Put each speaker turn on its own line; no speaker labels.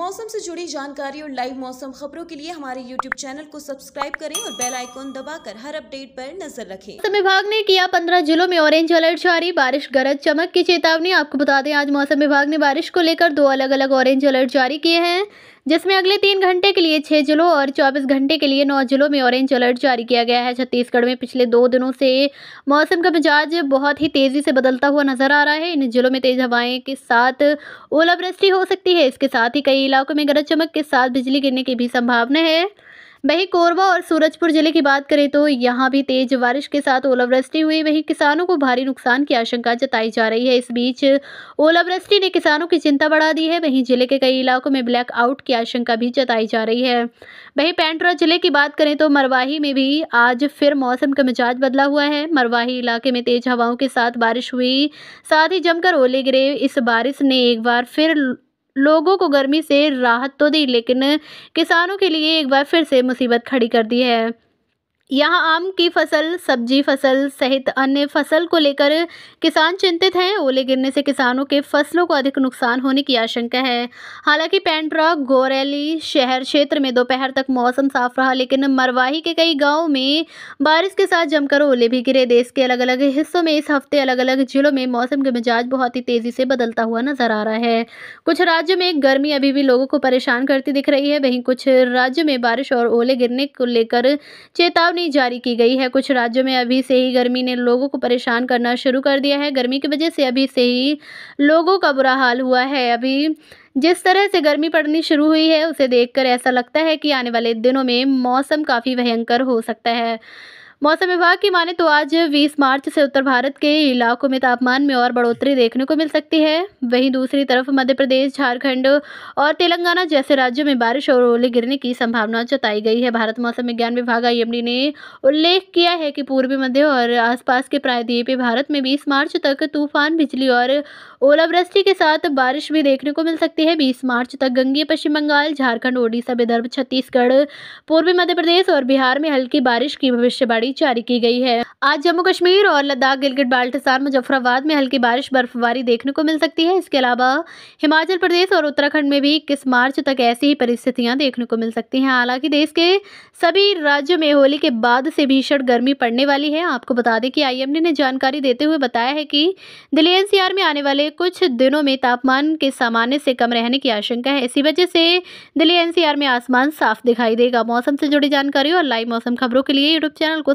मौसम से जुड़ी जानकारी और लाइव मौसम खबरों के लिए हमारे यूट्यूब चैनल को सब्सक्राइब करें और बेल आइकॉन दबाकर हर अपडेट पर नजर रखें मौसम विभाग ने किया पंद्रह जिलों में ऑरेंज अलर्ट जारी बारिश गरज चमक की चेतावनी आपको बता दें आज मौसम विभाग ने बारिश को लेकर दो अलग अलग ऑरेंज अलर्ट जारी किए हैं जिसमें अगले तीन घंटे के लिए छः जिलों और चौबीस घंटे के लिए नौ जिलों में ऑरेंज अलर्ट जारी किया गया है छत्तीसगढ़ में पिछले दो दिनों से मौसम का मिजाज बहुत ही तेज़ी से बदलता हुआ नजर आ रहा है इन जिलों में तेज़ हवाएं के साथ ओलावृष्टि हो सकती है इसके साथ ही कई इलाकों में गरज चमक के साथ बिजली गिरने की भी संभावना है वही कोरबा और सूरजपुर जिले की बात करें तो यहाँ भी तेज बारिश के साथ ओलावृष्टि हुई वहीं किसानों को भारी नुकसान की आशंका जताई जा रही है इस बीच ओलावृष्टि ने किसानों की चिंता बढ़ा दी है वहीं जिले के कई इलाकों में ब्लैक आउट की आशंका भी जताई जा रही है वहीं पैंट्रा जिले की बात करें तो मरवाही में भी आज फिर मौसम का मिजाज बदला हुआ है मरवाही इलाके में तेज हवाओं के साथ बारिश हुई साथ ही जमकर ओले गिरे इस बारिश ने एक बार फिर लोगों को गर्मी से राहत तो दी लेकिन किसानों के लिए एक बार फिर से मुसीबत खड़ी कर दी है यहाँ आम की फसल सब्जी फसल सहित अन्य फसल को लेकर किसान चिंतित हैं ओले गिरने से किसानों के फसलों को अधिक नुकसान होने की आशंका है हालांकि पेंड्रा गोरेली शहर क्षेत्र में दोपहर तक मौसम साफ रहा लेकिन मरवाही के कई गांवों में बारिश के साथ जमकर ओले भी गिरे देश के अलग अलग हिस्सों में इस हफ्ते अलग अलग जिलों में मौसम के मिजाज बहुत ही तेज़ी से बदलता हुआ नजर आ रहा है कुछ राज्यों में गर्मी अभी भी लोगों को परेशान करती दिख रही है वहीं कुछ राज्यों में बारिश और ओले गिरने को लेकर चेतावनी चेतावनी जारी की गई है कुछ राज्यों में अभी से ही गर्मी ने लोगों को परेशान करना शुरू कर दिया है गर्मी की वजह से अभी से ही लोगों का बुरा हाल हुआ है अभी जिस तरह से गर्मी पड़नी शुरू हुई है उसे देखकर ऐसा लगता है कि आने वाले दिनों में मौसम काफ़ी भयंकर हो सकता है मौसम विभाग की माने तो आज 20 मार्च से उत्तर भारत के इलाकों में तापमान में और बढ़ोतरी देखने को मिल सकती है वहीं दूसरी तरफ मध्य प्रदेश झारखंड और तेलंगाना जैसे राज्यों में बारिश और ओले गिरने की संभावना जताई गई है भारत मौसम विज्ञान विभाग आई ने उल्लेख किया है कि पूर्वी मध्य और आसपास के प्रायद्वीपी भारत में बीस मार्च तक तूफान बिजली और ओलावृष्टि के साथ बारिश भी देखने को मिल सकती है बीस मार्च तक गंगे पश्चिम बंगाल झारखंड ओडिशा विदर्भ छत्तीसगढ़ पूर्वी मध्य प्रदेश और बिहार में हल्की बारिश की भविष्यवाणी अलर्ट जारी की गई है आज जम्मू कश्मीर और लद्दाख गिलगिट बाल्टिस्तान मुजफ्फराबाद में हल्की बारिश बर्फबारी देखने को मिल सकती है इसके अलावा हिमाचल प्रदेश और उत्तराखंड में भी इक्कीस मार्च तक ऐसी ही परिस्थितियाँ देखने को मिल सकती हैं हालांकि देश के सभी राज्यों में होली के बाद से भीषण गर्मी पड़ने वाली है आपको बता दें कि आई ने जानकारी देते हुए बताया है कि दिल्ली एनसीआर में आने वाले कुछ दिनों में तापमान के सामान्य से कम रहने की आशंका है इसी वजह से दिल्ली एनसीआर में आसमान साफ दिखाई देगा मौसम से जुड़ी जानकारी और लाइव मौसम खबरों के लिए यूट्यूब चैनल को